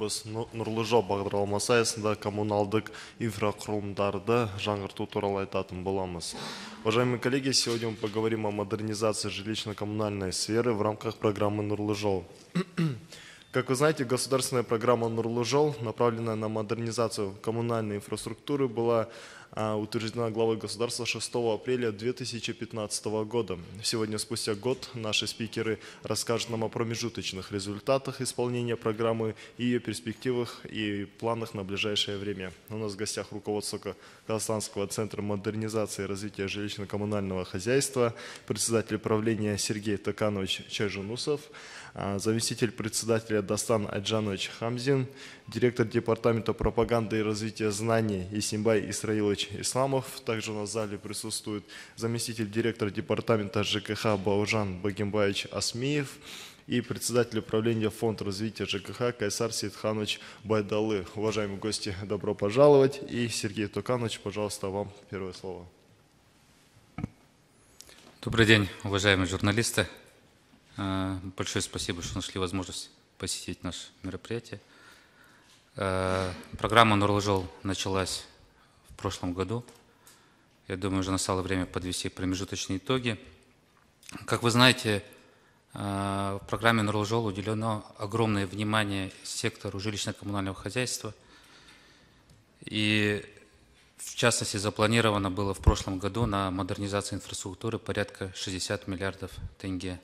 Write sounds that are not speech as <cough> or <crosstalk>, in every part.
бүгін Нурлыжо нұрлы жол бағдарламасы аясында коммуналдық инфрақұрылымдарды жаңғырту туралы айтатын боламыз Уважаемые коллеги, сегодня мы поговорим о модернизации жилищно-коммунальной сферы в рамках программы «Нурлы жол». <clears throat> Как вы знаете, государственная программа «Нурлы жол», направленная на модернизацию коммунальной инфраструктуры, была а, утверждена главой государства 6 апреля 2015 года. Сегодня, спустя год, наши спикеры расскажут нам о промежуточных результатах исполнения программы, и ее перспективах и планах на ближайшее время. У нас в гостях руководство Казахстанского центра модернизации и развития жилищно-коммунального хозяйства, председатель правления Сергей Токанович Чайжунусов, а, заместитель председателя Дастан Аджанович Хамзин, директор департамента пропаганды и развития знаний Исимбай Исраилович Исламов. Также на зале присутствует заместитель директора департамента ЖКХ Баужан Багимбаевич Асмиев и председатель управления Фонд развития ЖКХ Кайсар Сидханович Байдалы. Уважаемые гости, добро пожаловать. И Сергей Туканович, пожалуйста, вам первое слово. Добрый день, уважаемые журналисты, а, большое спасибо, что нашли возможность посетить наше мероприятие. А, программа «Нурлжол» началась в прошлом году. Я думаю, уже настало время подвести промежуточные итоги. Как вы знаете, а, в программе «Нурлжол» уделено огромное внимание сектору жилищно-коммунального хозяйства. И в частности, запланировано было в прошлом году на модернизацию инфраструктуры порядка 60 миллиардов тенге.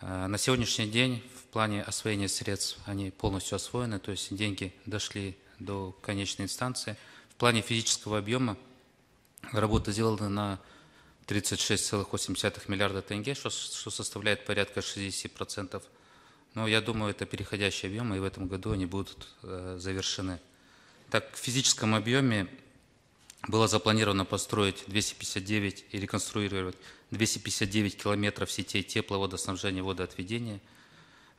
А, на сегодняшний день в плане освоения средств они полностью освоены, то есть деньги дошли до конечной инстанции. В плане физического объема работа сделана на 36,8 миллиарда тенге, что, что составляет порядка 60%. Но я думаю, это переходящие объемы, и в этом году они будут э, завершены. Так, в физическом объеме было запланировано построить 259 и реконструировать 259 километров сетей тепловодоснабжения и водоотведения,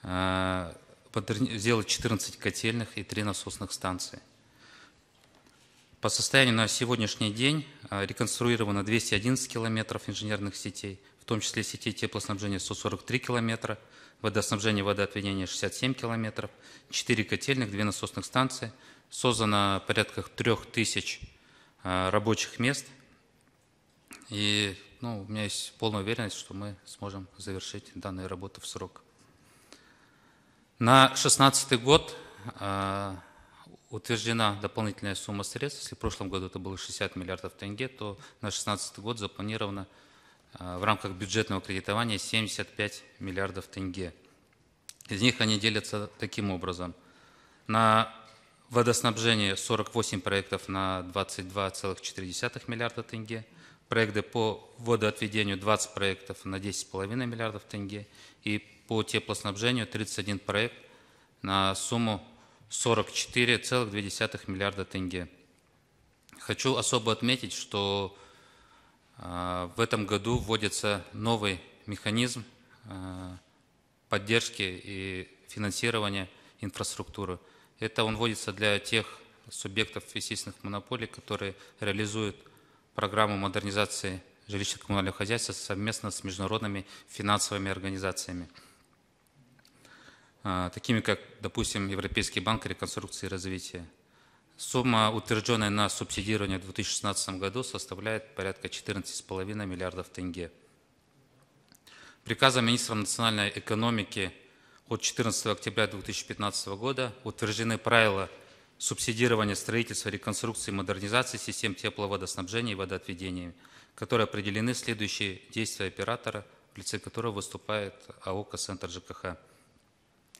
э, сделать 14 котельных и 3 насосных станции. По состоянию на сегодняшний день э, реконструировано 211 километров инженерных сетей, в том числе сетей теплоснабжения 143 километра, водоснабжения водоотведения 67 километров, 4 котельных, 2 насосных станции. Создано порядка 3000 э, рабочих мест. И ну, у меня есть полная уверенность, что мы сможем завершить данные работы в срок. На 2016 год э, утверждена дополнительная сумма средств. Если в прошлом году это было 60 миллиардов тенге, то на 2016 год запланировано э, в рамках бюджетного кредитования 75 миллиардов тенге. Из них они делятся таким образом. На водоснабжение 48 проектов на 22,4 миллиарда тенге – проекты по водоотведению 20 проектов на 10,5 миллиардов тенге и по теплоснабжению 31 проект на сумму 44,2 миллиарда тенге. Хочу особо отметить, что а, в этом году вводится новый механизм а, поддержки и финансирования инфраструктуры. Это он вводится для тех субъектов естественных монополий, которые реализуют программу модернизации жилищно-коммунального хозяйства совместно с международными финансовыми организациями, а, такими как, допустим, Европейский банк реконструкции и развития. Сумма, утвержденная на субсидирование в 2016 году, составляет порядка 14,5 миллиардов тенге. Приказом министра национальной экономики от 14 октября 2015 года утверждены правила – субсидирование строительства, реконструкции модернизации систем тепловодоснабжения и водоотведения, которые определены следующие действия оператора, в лице которого выступает АО «Кассентр ЖКХ».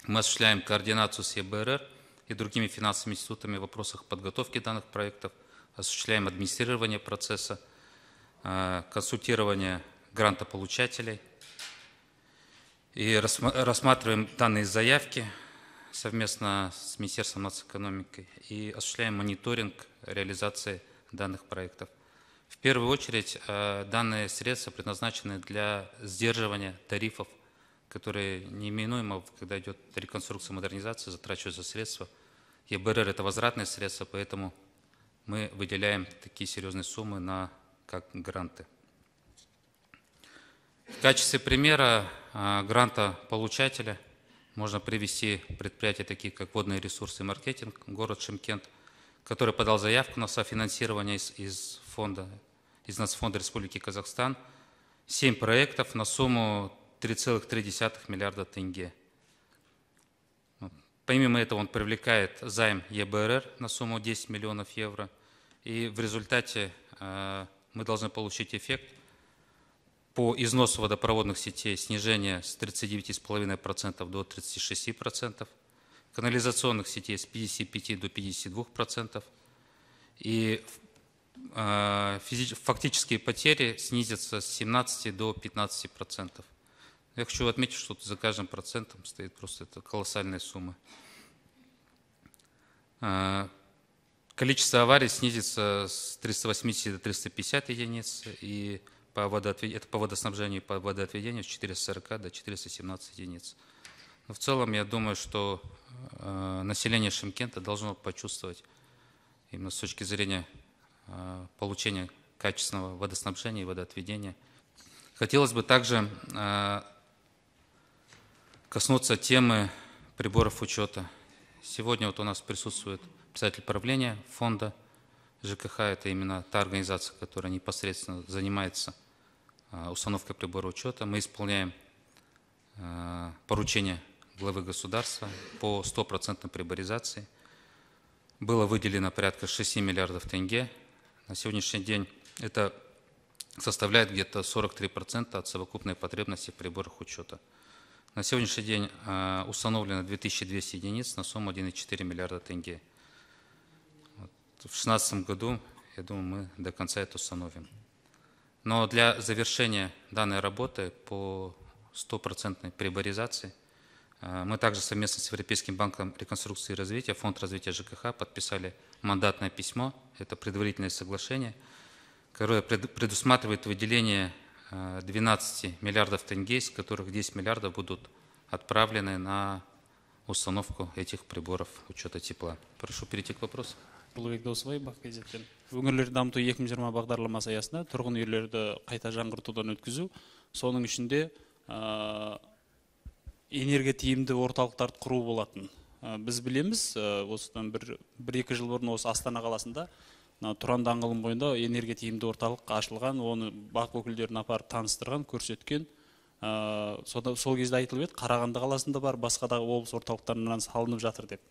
Мы осуществляем координацию с ЕБРР и другими финансовыми институтами в вопросах подготовки данных проектов, осуществляем администрирование процесса, э, консультирование грантополучателей и рассматриваем данные заявки, совместно с Министерством экономики и осуществляем мониторинг реализации данных проектов. В первую очередь э, данные средства предназначены для сдерживания тарифов, которые неименуемо, когда идет реконструкция, модернизация, затрачиваются средства. ЕБРР – это возвратные средства, поэтому мы выделяем такие серьезные суммы на, как гранты. В качестве примера э, гранта получателя – можно привести предприятия, такие как водные ресурсы и маркетинг, город Шимкент, который подал заявку на софинансирование из, из фонда, из нас фонда Республики Казахстан, семь проектов на сумму 3,3 миллиарда тенге. Помимо этого он привлекает займ ЕБРР на сумму 10 миллионов евро. И в результате э, мы должны получить эффект по износу водопроводных сетей снижение с 39,5% до 36%, канализационных сетей с 55 до 52%, и а, фактические потери снизятся с 17 до 15%. процентов. Я хочу отметить, что за каждым процентом стоит просто это колоссальная сумма. А, количество аварий снизится с 380 до 350 единиц, и по водоотведению, это по водоснабжению и по водоотведению с 440 до 417 единиц. Но в целом, я думаю, что э, население Шимкента должно почувствовать именно с точки зрения э, получения качественного водоснабжения и водоотведения. Хотелось бы также э, коснуться темы приборов учета. Сегодня вот у нас присутствует представитель правления фонда ЖКХ. Это именно та организация, которая непосредственно занимается – Э, установка прибора учета. Мы исполняем э, поручение главы государства по стопроцентной приборизации. Было выделено порядка 6 миллиардов тенге. На сегодняшний день это составляет где-то 43% от совокупной потребности в приборах учета. На сегодняшний день э, установлено 2200 единиц на сумму 1,4 миллиарда тенге. В 2016 году, я думаю, мы до конца это установим. Но для завершения данной работы по стопроцентной приборизации э, мы также совместно с Европейским банком реконструкции и развития, Фонд развития ЖКХ подписали мандатное письмо, это предварительное соглашение, которое предусматривает выделение 12 э, миллиардов тенге, из которых 10 миллиардов будут отправлены на установку этих приборов учета тепла. Прошу перейти к вопросу. осылай бақ кзтен өңірлерді дамыту 2020 бағдарламасы аясында тұрғын үйлерді қайта жаңғыртудан өткізу соның ішінде ә, энергия тиімді орталықтарды құру болатын ә, біз білеміз ә, осыдан бір, бір екі жыл бұрын осы астана қаласында мына тұран даңғылының бойында энергия тиімді орталық ашылған оны бақ өкілдерін апарып таныстырған көрсеткен ә, сода, сол кезде айтылып еді қарағанды қаласында бар басқа да облыс орталықтарынан салынып жатыр деп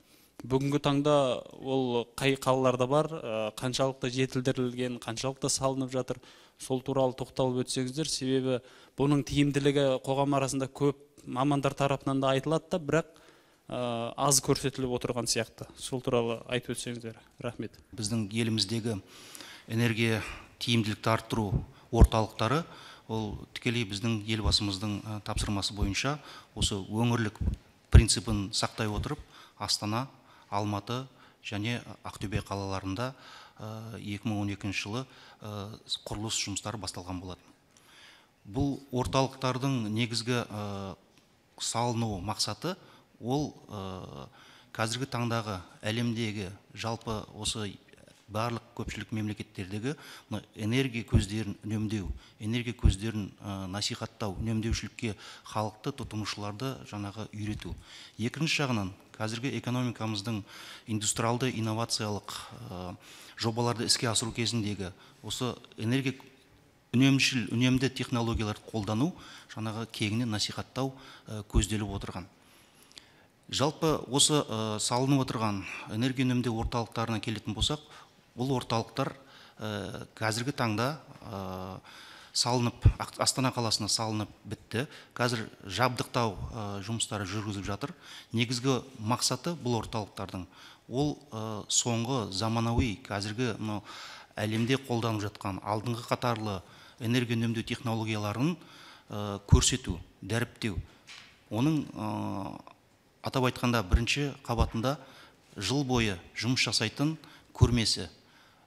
бүгінгі таңда ол қай қалаларда бар э, қаншалықты жетілдірілген қаншалықты салынып жатыр сол туралы тоқталып өтсеңіздер себебі бұның тиімділігі қоғам арасында көп мамандар тарапынан да айтылады да бірақ ә, аз көрсетіліп отырған сияқты сол туралы айтып өтсеңіздер рахмет біздің еліміздегі энергия тиімділікті арттыру орталықтары ол тікелей біздің елбасымыздың э, тапсырмасы бойынша осы өңірлік принципін сақтай отырып астана алматы және ақтөбе қалаларында 2012 жылы құрылыс жұмыстары басталған болатын бұл орталықтардың негізгі салыну мақсаты ол қазіргі таңдағы әлемдегі жалпы осы барлық көпшілік мемлекеттердегі энергия көздерін үнемдеу энергия көздерін ә, насихаттау үнемдеушілікке халықты тұтынушыларды жаңағы үйрету екінші жағынан қазіргі экономикамыздың индустриалды инновациялық э, жобаларды іске асыру кезіндегі осы энергия үнемшіл үнемді технологияларды қолдану жаңағы кеңінен насихаттау э, көзделіп отырған жалпы осы э, салынып отырған энергия үнемдеу орталықтарына келетін болсақ бұл орталықтар қазіргі таңда салынып астана қаласына салынып бітті қазір жабдықтау э, жұмыстары жүргізіліп жатыр негізгі мақсаты бұл орталықтардың ол э, соңғы заманауи қазіргі мынау әлемде қолданып жатқан алдыңғы қатарлы энергия үнемдеу технологияларын э, көрсету дәріптеу оның атап айтқанда бірінші қабатында жыл бойы жұмыс жасайтын көрмесі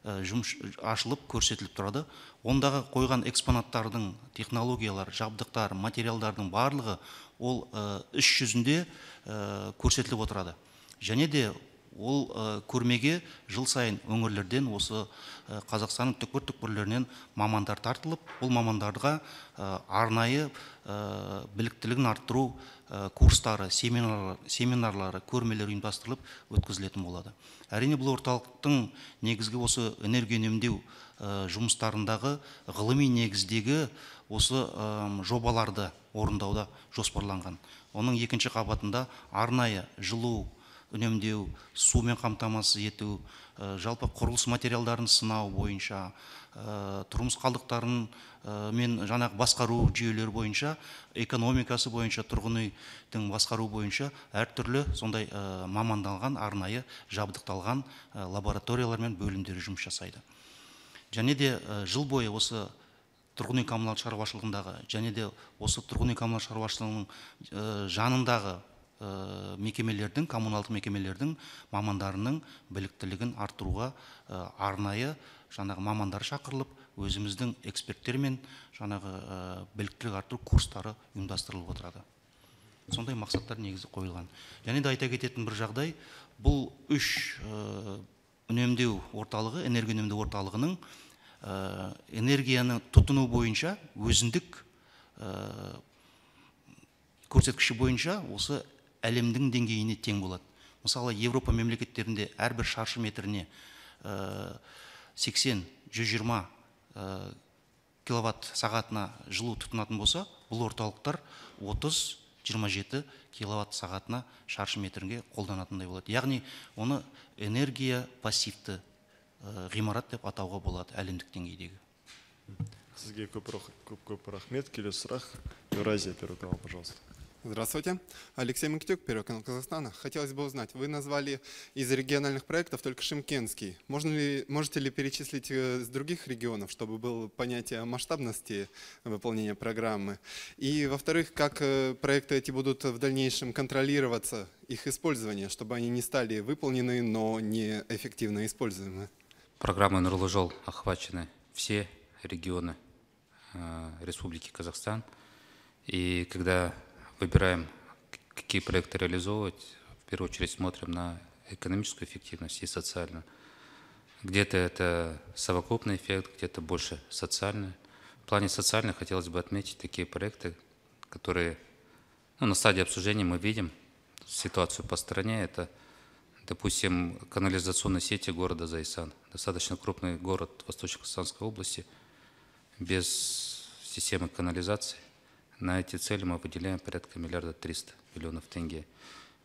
Э, жұмыс э, ашылып көрсетіліп тұрады ондағы қойған экспонаттардың технологиялар жабдықтар материалдардың барлығы ол э, іс жүзінде көрсетіліп отырады және де ол э, көрмеге жыл сайын өңірлерден осы э, қазақстанның түкпір түкпірлерінен мамандар тартылып бұл мамандарға э, арнайы біліктілігін арттыру курстары семинарлары, семинарлары көрмелер ұйымдастырылып өткізілетін болады әрине бұл орталықтың негізгі осы энергия үнемдеу жұмыстарындағы ғылыми негіздегі осы жобаларды орындауда жоспарланған оның екінші қабатында арнайы жылу үнемдеу сумен қамтамасыз ету ә, жалпы құрылыс материалдарын сынау бойынша ә, тұрмыс қалдықтарын э, мен жаңағы басқару жүйелері бойынша экономикасы бойынша тұрғын үйдің басқару бойынша әртүрлі сондай ә, мамандалған арнайы жабдықталған ә, лабораториялар мен бөлімдер жұмыс жасайды және де жыл бойы осы тұрғын үй коммуналдық шаруашылығындағы және де осы тұрғын үй коммуналдық шаруашылығының жанындағы Э, мекемелердің коммуналдық мекемелердің мамандарының біліктілігін арттыруға ә, арнайы жаңағы мамандар шақырылып өзіміздің эксперттермен жаңағы ә, біліктілік арттыру курстары ұйымдастырылып отырады сондай мақсаттар негізі қойылған және де айта кететін бір жағдай бұл үш ә, үнемдеу орталығы энергия үнемдеу орталығының ә, энергияны тұтыну бойынша өзіндік ә, көрсеткіші бойынша осы әлемдің деңгейіне тең болады мысалы Европа мемлекеттерінде әрбір шаршы метріне э, сексен жүз жиырма э, киловатт сағатына жылу тұтынатын болса бұл орталықтар 30-27 киловатт сағатына шаршы метрге қолданатындай болады яғни оны энергия пассивті э, ғимарат деп атауға болады әлемдік деңгейдегі сізге көп көп көп рахмет келесі сұрақ еуразия перукова пожалуйста Здравствуйте. Алексей Микитюк, Первый канал Казахстана. Хотелось бы узнать, вы назвали из региональных проектов только Шимкенский. Можно ли, можете ли перечислить э, с других регионов, чтобы было понятие масштабности выполнения программы? И, во-вторых, как э, проекты эти будут в дальнейшем контролироваться, их использование, чтобы они не стали выполнены, но не эффективно используемы? Программы «Нурлы охвачены все регионы э, Республики Казахстан. И когда выбираем, какие проекты реализовывать, в первую очередь смотрим на экономическую эффективность и социальную. Где-то это совокупный эффект, где-то больше социальный. В плане социальной хотелось бы отметить такие проекты, которые ну, на стадии обсуждения мы видим ситуацию по стране. Это, допустим, канализационные сети города Зайсан. Достаточно крупный город Восточно-Казахстанской области без системы канализации. На эти цели мы выделяем порядка миллиарда триста миллионов тенге.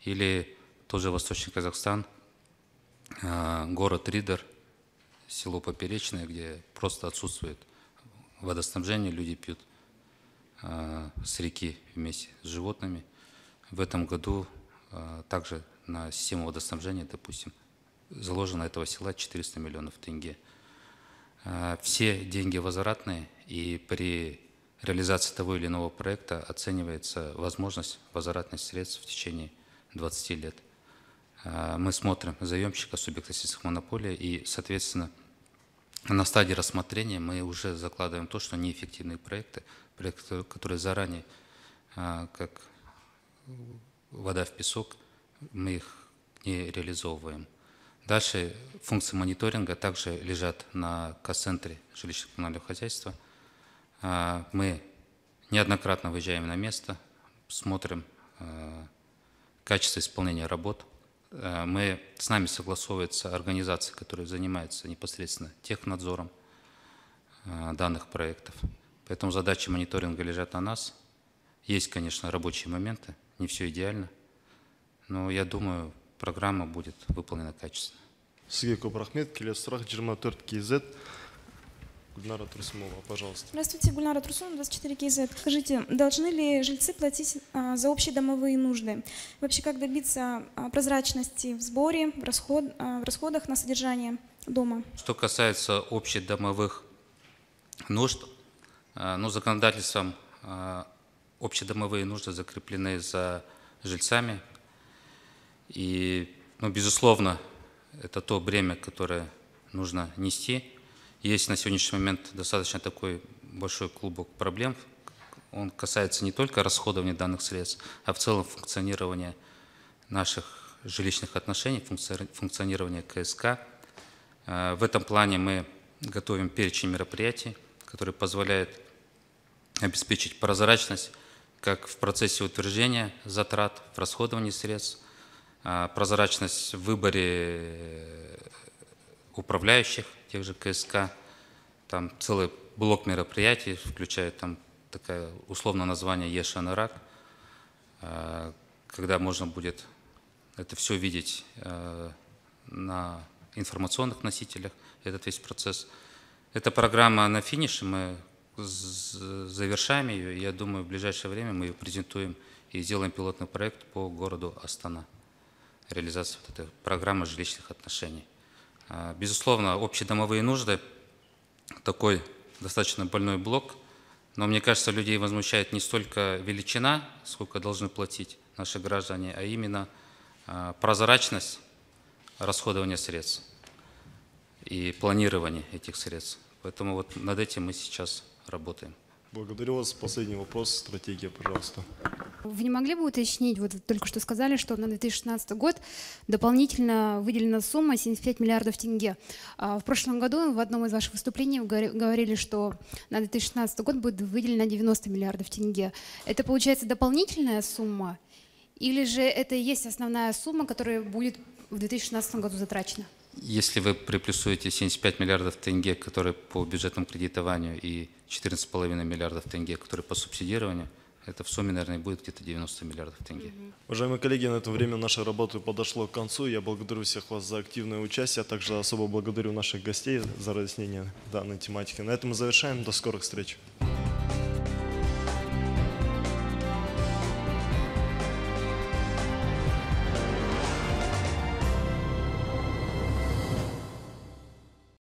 Или тоже Восточный Казахстан, э, город Ридер, село Поперечное, где просто отсутствует водоснабжение, люди пьют э, с реки вместе с животными. В этом году э, также на систему водоснабжения, допустим, заложено этого села 400 миллионов тенге. Все деньги возвратные, и при реализации того или иного проекта оценивается возможность возвратности средств в течение 20 лет. Э, мы смотрим заемщика, субъекта сельских монополий и, соответственно, на стадии рассмотрения мы уже закладываем то, что неэффективные проекты, проекты, которые заранее, э, как вода в песок, мы их не реализовываем. Дальше функции мониторинга также лежат на касс-центре жилищно-коммунального хозяйства – а, мы неоднократно выезжаем на место, смотрим а, качество исполнения работ. А, мы, с нами согласовываются организации, которые занимаются непосредственно технадзором данных проектов. Поэтому задачи мониторинга лежат на нас. Есть, конечно, рабочие моменты, не все идеально, но я думаю, программа будет выполнена качественно сізге көп рахмет келесі 24 kz Гульнара Трусумова, пожалуйста. Здравствуйте, Гульнара Трусумова, 24 КЗ. Скажите, должны ли жильцы платить а, за общие домовые нужды? Вообще, как добиться а, прозрачности в сборе, в, расход, а, в расходах на содержание дома? Что касается общедомовых нужд, ну, законодательством общедомовые нужды закреплены за жильцами. И, ну, безусловно, это то бремя, которое нужно нести – есть на сегодняшний момент достаточно такой большой клубок проблем. Он касается не только расходования данных средств, а в целом функционирования наших жилищных отношений, функционирования КСК. Э, в этом плане мы готовим перечень мероприятий, которые позволяют обеспечить прозрачность как в процессе утверждения затрат, в расходовании средств, э, прозрачность в выборе э, управляющих тех же КСК. Там целый блок мероприятий, включая там такое условное название Ешанарак, э, когда можно будет это все видеть э, на информационных носителях, этот весь процесс. Эта программа на финише, мы завершаем ее, я думаю, в ближайшее время мы ее презентуем и сделаем пилотный проект по городу Астана, реализацию вот этой программы жилищных отношений. А, безусловно, общедомовые нужды – такой достаточно больной блок, но мне кажется, людей возмущает не столько величина, сколько должны платить наши граждане, а именно а, прозрачность расходования средств и планирование этих средств. Поэтому вот над этим мы сейчас работаем. Благодарю вас. Последний вопрос. Стратегия, пожалуйста. Вы не могли бы уточнить, вот только что сказали, что на 2016 год дополнительно выделена сумма 75 миллиардов тенге. А, в прошлом году в одном из ваших выступлений вы говорили, что на 2016 год будет выделено 90 миллиардов тенге. Это получается дополнительная сумма или же это и есть основная сумма, которая будет в 2016 году затрачена? Если вы приплюсуете 75 миллиардов тенге, которые по бюджетному кредитованию, и 14,5 миллиардов тенге, которые по субсидированию, это в сумме, наверное, будет где-то 90 миллиардов тенге. Уважаемые коллеги, на это время нашей работы подошло к концу. Я благодарю всех вас за активное участие, а также особо благодарю наших гостей за разъяснение данной тематики. На этом мы завершаем. До скорых встреч.